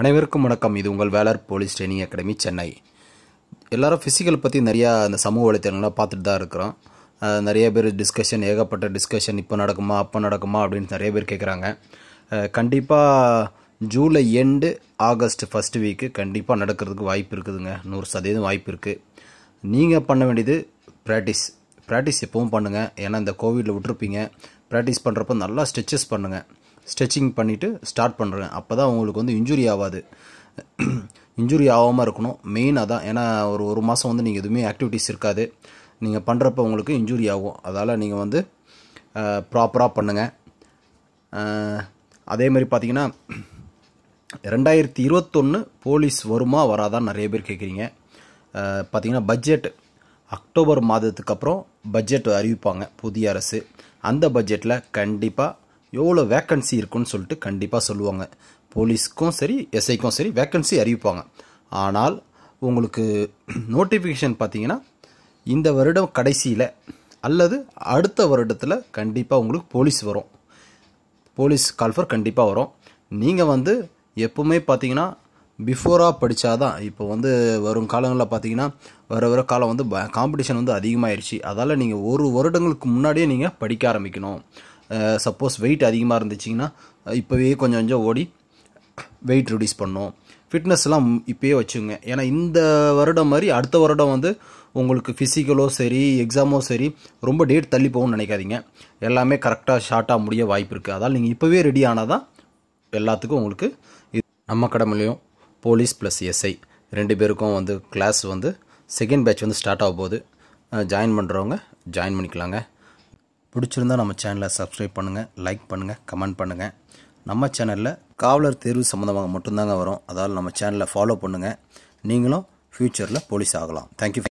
அனைவருக்கும் வணக்கம் இது உங்கள் Velar police training academy Chennai எல்லோரும் ஃபிசிக்கல் பற்றி நிறையா அந்த சமூக வலைத்தளங்களாக பார்த்துட்டு தான் இருக்கிறோம் நிறைய பேர் டிஸ்கஷன் ஏகப்பட்ட டிஸ்கஷன் இப்போ நடக்குமா அப்போ நடக்குமா அப்படின்னு நிறைய பேர் கேட்குறாங்க கண்டிப்பாக July end August first week கண்டிப்பாக நடக்கிறதுக்கு வாய்ப்பு இருக்குதுங்க நூறு சதவீதம் வாய்ப்பு இருக்குது நீங்கள் பண்ண வேண்டியது ப்ராக்டிஸ் ப்ராக்டிஸ் எப்பவும் பண்ணுங்கள் ஏன்னா இந்த கோவிடில் விட்டுருப்பீங்க ப்ராக்டிஸ் பண்ணுறப்ப நல்லா ஸ்டிச்சஸ் பண்ணுங்கள் ஸ்ட்ரெச்சிங் பண்ணிவிட்டு ஸ்டார்ட் பண்ணுறேன் அப்போ தான் உங்களுக்கு வந்து இன்ஜுரி ஆகாது இன்ஜுரி ஆகாமல் இருக்கணும் மெயின் அதான் ஏன்னா ஒரு ஒரு மாதம் வந்து நீங்கள் எதுவுமே ஆக்டிவிட்டீஸ் இருக்காது நீங்கள் பண்ணுறப்ப உங்களுக்கு இன்ஜுரி ஆகும் அதால் நீங்கள் வந்து ப்ராப்பராக பண்ணுங்கள் அதே மாதிரி பார்த்தீங்கன்னா ரெண்டாயிரத்தி இருபத்தொன்று போலீஸ் வருமா வராதான்னு நிறைய பேர் கேட்குறீங்க பார்த்திங்கன்னா பட்ஜெட் அக்டோபர் மாதத்துக்கு அப்புறம் பட்ஜெட் அறிவிப்பாங்க புதிய அரசு அந்த பட்ஜெட்டில் கண்டிப்பாக எவ்வளோ வேக்கன்சி இருக்குன்னு சொல்லிட்டு கண்டிப்பாக சொல்லுவாங்க போலீஸ்க்கும் சரி எஸ்ஐக்கும் சரி வேக்கன்சி அறிவிப்பாங்க ஆனால் உங்களுக்கு நோட்டிஃபிகேஷன் பார்த்தீங்கன்னா இந்த வருடம் கடைசியில் அல்லது அடுத்த வருடத்தில் கண்டிப்பாக உங்களுக்கு போலீஸ் வரும் போலீஸ் கால்ஃபர் கண்டிப்பாக வரும் நீங்கள் வந்து எப்போவுமே பார்த்தீங்கன்னா பிஃபோராக படித்தா தான் இப்போ வந்து வரும் காலங்களில் பார்த்தீங்கன்னா வர வர காலம் வந்து காம்படிஷன் வந்து அதிகமாகிடுச்சு அதால் நீங்கள் ஒரு வருடங்களுக்கு முன்னாடியே நீங்கள் படிக்க ஆரம்பிக்கணும் சப்போஸ் வெயிட் அதிகமாக இருந்துச்சிங்கன்னா இப்போவே கொஞ்சம் கொஞ்சம் ஓடி வெயிட் ரிடியூஸ் பண்ணும் ஃபிட்னஸ்லாம் இப்போயே வச்சுங்க ஏன்னா இந்த வருடம் மாதிரி அடுத்த வருடம் வந்து உங்களுக்கு ஃபிசிக்கலோ சரி எக்ஸாமோ சரி ரொம்ப டேட் தள்ளி போகணும்னு நினைக்காதீங்க எல்லாமே கரெக்டாக ஷார்ட்டாக முடிய வாய்ப்பு இருக்குது அதால் நீங்கள் இப்போவே ரெடி ஆனால் தான் எல்லாத்துக்கும் உங்களுக்கு நம்ம கடமையிலையும் போலீஸ் ப்ளஸ் எஸ்ஐ ரெண்டு பேருக்கும் வந்து கிளாஸ் வந்து செகண்ட் பேட்ச் வந்து ஸ்டார்ட் ஆக போகுது ஜாயின் பண்ணுறவங்க ஜாயின் பண்ணிக்கலாங்க பிடிச்சிருந்தால் நம்ம சேனலை சப்ஸ்கிரைப் பண்ணுங்கள் லைக் பண்ணுங்கள் கமெண்ட் பண்ணுங்கள் நம்ம சேனலில் காவலர் தேர்வு சம்மந்தமாக மட்டும்தாங்க வரும் அதால் நம்ம சேனலை ஃபாலோ பண்ணுங்கள் நீங்களும் ஃப்யூச்சரில் போலீஸ் ஆகலாம் தேங்க்யூ